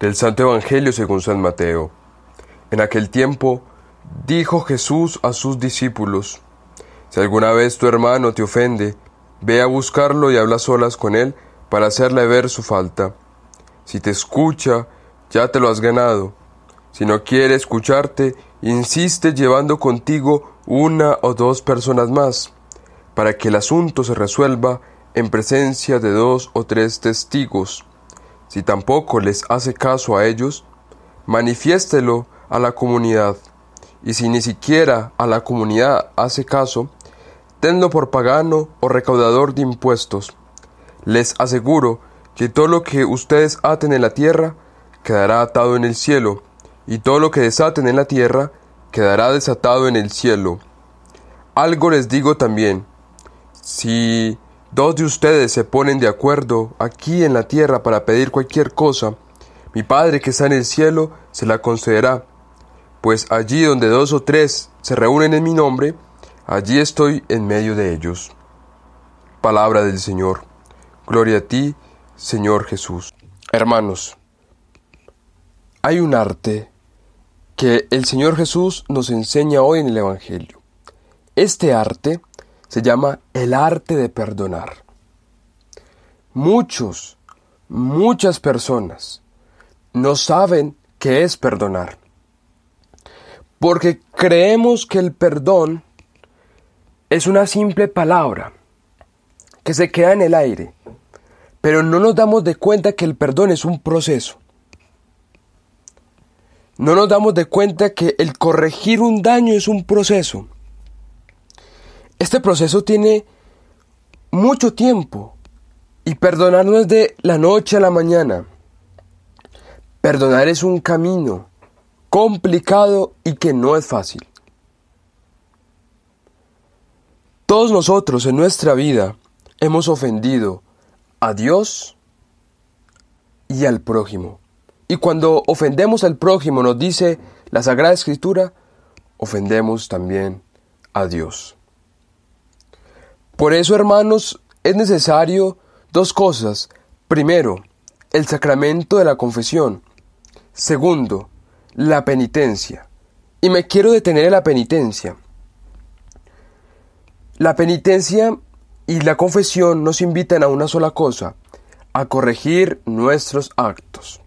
Del Santo Evangelio según San Mateo. En aquel tiempo dijo Jesús a sus discípulos, Si alguna vez tu hermano te ofende, ve a buscarlo y habla solas con él para hacerle ver su falta. Si te escucha, ya te lo has ganado. Si no quiere escucharte, insiste llevando contigo una o dos personas más, para que el asunto se resuelva en presencia de dos o tres testigos si tampoco les hace caso a ellos, manifiéstelo a la comunidad. Y si ni siquiera a la comunidad hace caso, tenlo por pagano o recaudador de impuestos. Les aseguro que todo lo que ustedes aten en la tierra quedará atado en el cielo, y todo lo que desaten en la tierra quedará desatado en el cielo. Algo les digo también, si Dos de ustedes se ponen de acuerdo aquí en la tierra para pedir cualquier cosa, mi Padre que está en el cielo se la concederá. Pues allí donde dos o tres se reúnen en mi nombre, allí estoy en medio de ellos. Palabra del Señor. Gloria a ti, Señor Jesús. Hermanos, hay un arte que el Señor Jesús nos enseña hoy en el Evangelio. Este arte se llama El arte de perdonar. Muchos, muchas personas no saben qué es perdonar. Porque creemos que el perdón es una simple palabra que se queda en el aire, pero no nos damos de cuenta que el perdón es un proceso. No nos damos de cuenta que el corregir un daño es un proceso. Este proceso tiene mucho tiempo y perdonar no es de la noche a la mañana. Perdonar es un camino complicado y que no es fácil. Todos nosotros en nuestra vida hemos ofendido a Dios y al prójimo. Y cuando ofendemos al prójimo, nos dice la Sagrada Escritura, ofendemos también a Dios. Por eso, hermanos, es necesario dos cosas. Primero, el sacramento de la confesión. Segundo, la penitencia. Y me quiero detener en la penitencia. La penitencia y la confesión nos invitan a una sola cosa, a corregir nuestros actos.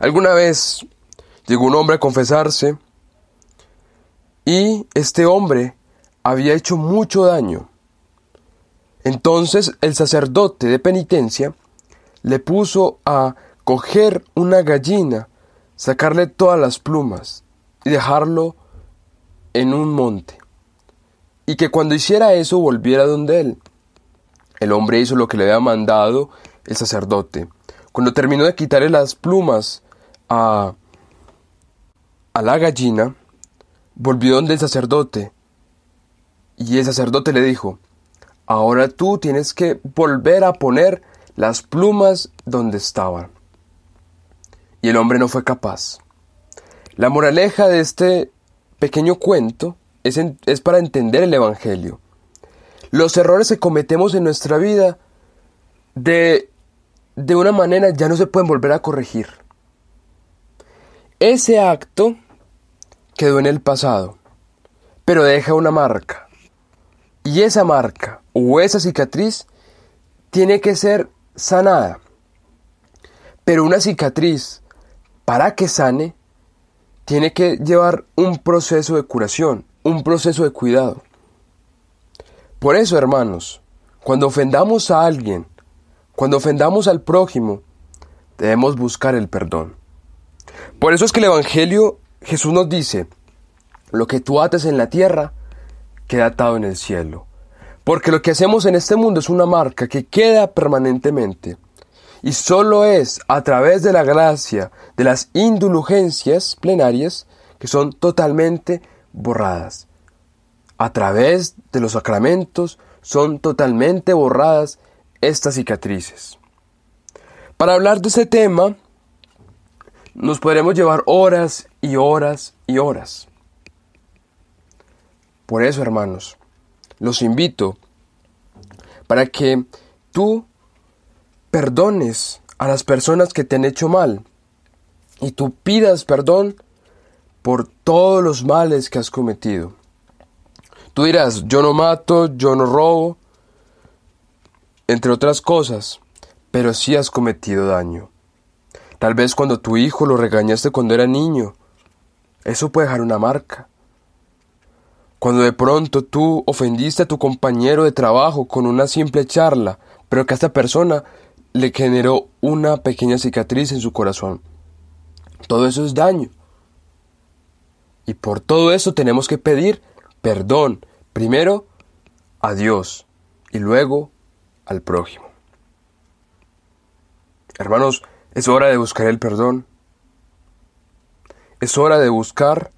Alguna vez llegó un hombre a confesarse y este hombre había hecho mucho daño. Entonces el sacerdote de penitencia le puso a coger una gallina, sacarle todas las plumas y dejarlo en un monte, y que cuando hiciera eso volviera donde él. El hombre hizo lo que le había mandado el sacerdote. Cuando terminó de quitarle las plumas a, a la gallina, volvió donde el sacerdote, y el sacerdote le dijo, Ahora tú tienes que volver a poner las plumas donde estaban. Y el hombre no fue capaz. La moraleja de este pequeño cuento es, es para entender el Evangelio. Los errores que cometemos en nuestra vida de, de una manera ya no se pueden volver a corregir. Ese acto quedó en el pasado, pero deja una marca. Y esa marca o esa cicatriz tiene que ser sanada. Pero una cicatriz, para que sane, tiene que llevar un proceso de curación, un proceso de cuidado. Por eso, hermanos, cuando ofendamos a alguien, cuando ofendamos al prójimo, debemos buscar el perdón. Por eso es que el Evangelio Jesús nos dice, lo que tú ates en la tierra, queda atado en el cielo. Porque lo que hacemos en este mundo es una marca que queda permanentemente. Y solo es a través de la gracia, de las indulgencias plenarias, que son totalmente borradas. A través de los sacramentos son totalmente borradas estas cicatrices. Para hablar de este tema, nos podremos llevar horas y horas y horas. Por eso, hermanos, los invito para que tú perdones a las personas que te han hecho mal y tú pidas perdón por todos los males que has cometido. Tú dirás, yo no mato, yo no robo, entre otras cosas, pero sí has cometido daño. Tal vez cuando tu hijo lo regañaste cuando era niño, eso puede dejar una marca. Cuando de pronto tú ofendiste a tu compañero de trabajo con una simple charla, pero que a esta persona le generó una pequeña cicatriz en su corazón. Todo eso es daño. Y por todo eso tenemos que pedir perdón, primero a Dios y luego al prójimo. Hermanos, es hora de buscar el perdón. Es hora de buscar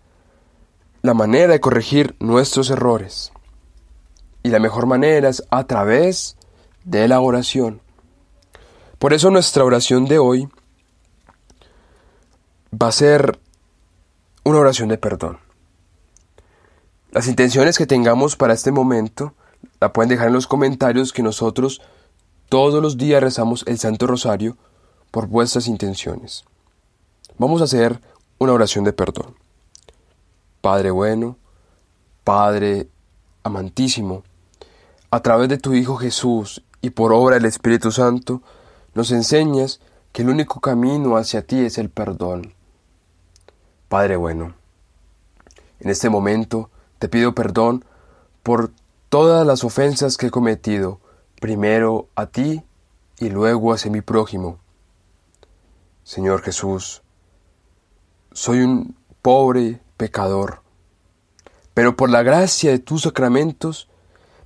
la manera de corregir nuestros errores. Y la mejor manera es a través de la oración. Por eso nuestra oración de hoy va a ser una oración de perdón. Las intenciones que tengamos para este momento la pueden dejar en los comentarios que nosotros todos los días rezamos el Santo Rosario por vuestras intenciones. Vamos a hacer una oración de perdón. Padre bueno, Padre amantísimo, a través de tu Hijo Jesús y por obra del Espíritu Santo, nos enseñas que el único camino hacia ti es el perdón. Padre bueno, en este momento te pido perdón por todas las ofensas que he cometido, primero a ti y luego hacia mi prójimo. Señor Jesús, soy un pobre pecador. Pero por la gracia de tus sacramentos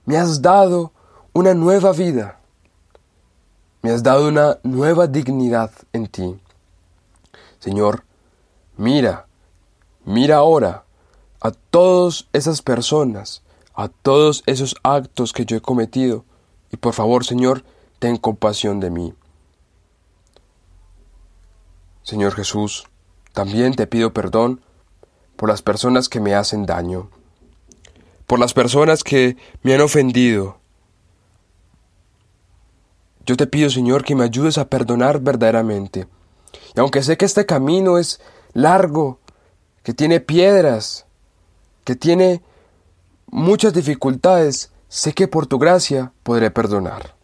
me has dado una nueva vida. Me has dado una nueva dignidad en ti. Señor, mira, mira ahora a todas esas personas, a todos esos actos que yo he cometido, y por favor, Señor, ten compasión de mí. Señor Jesús, también te pido perdón por las personas que me hacen daño, por las personas que me han ofendido. Yo te pido, Señor, que me ayudes a perdonar verdaderamente. Y aunque sé que este camino es largo, que tiene piedras, que tiene muchas dificultades, sé que por tu gracia podré perdonar.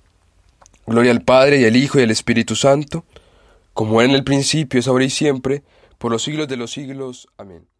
Gloria al Padre y al Hijo y al Espíritu Santo, como era en el principio, es ahora y siempre, por los siglos de los siglos. Amén.